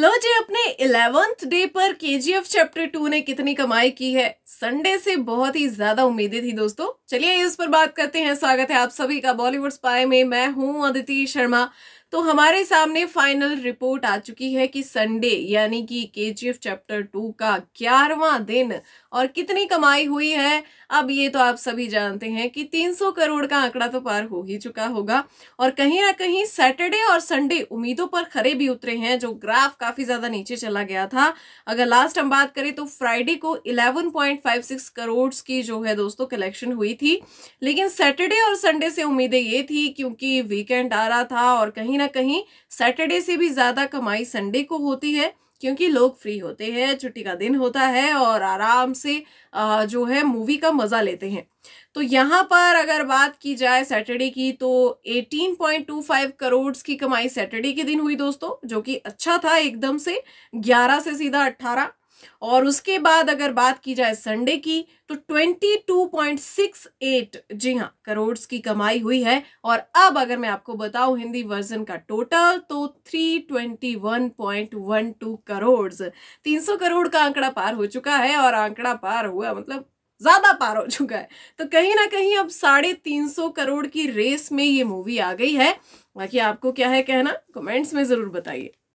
लो जी अपने eleventh day पर के जी एफ चैप्टर टू ने कितनी कमाई की है संडे से बहुत ही ज्यादा उम्मीदें थी दोस्तों चलिए इस पर बात करते हैं स्वागत है आप सभी का बॉलीवुड स्पाई में मैं हूं अदिति शर्मा तो हमारे सामने फाइनल रिपोर्ट आ चुकी है कि संडे यानी कि के चैप्टर टू का ग्यारहवा दिन और कितनी कमाई हुई है अब ये तो आप सभी जानते हैं कि 300 करोड़ का आंकड़ा तो पार हो ही चुका होगा और कहीं ना कहीं सैटरडे और संडे उम्मीदों पर खरे भी उतरे हैं जो ग्राफ काफी ज्यादा नीचे चला गया था अगर लास्ट हम बात करें तो फ्राइडे को 11.56 करोड़ की जो है दोस्तों कलेक्शन हुई थी लेकिन सैटरडे और संडे से उम्मीदें ये थी क्योंकि वीकेंड आ रहा था और कहीं ना कहीं सैटरडे से भी ज़्यादा कमाई संडे को होती है क्योंकि लोग फ्री होते हैं छुट्टी का दिन होता है और आराम से जो है मूवी का मज़ा लेते हैं तो यहाँ पर अगर बात की जाए सैटरडे की तो 18.25 करोड़ की कमाई सैटरडे के दिन हुई दोस्तों जो कि अच्छा था एकदम से 11 से सीधा और उसके बाद अगर बात की जाए संडे की तो 22.68 जी हाँ करोड़ की कमाई हुई है और अब अगर मैं आपको बताऊं हिंदी वर्जन का टोटल तो 321.12 करोड़ 300 करोड़ का आंकड़ा पार हो चुका है और आंकड़ा पार हुआ मतलब ज़्यादा पार हो चुका है तो कहीं ना कहीं अब साढ़े तीन सौ करोड़ की रेस में ये मूवी आ गई है बाकी आपको क्या है कहना कमेंट्स में ज़रूर बताइए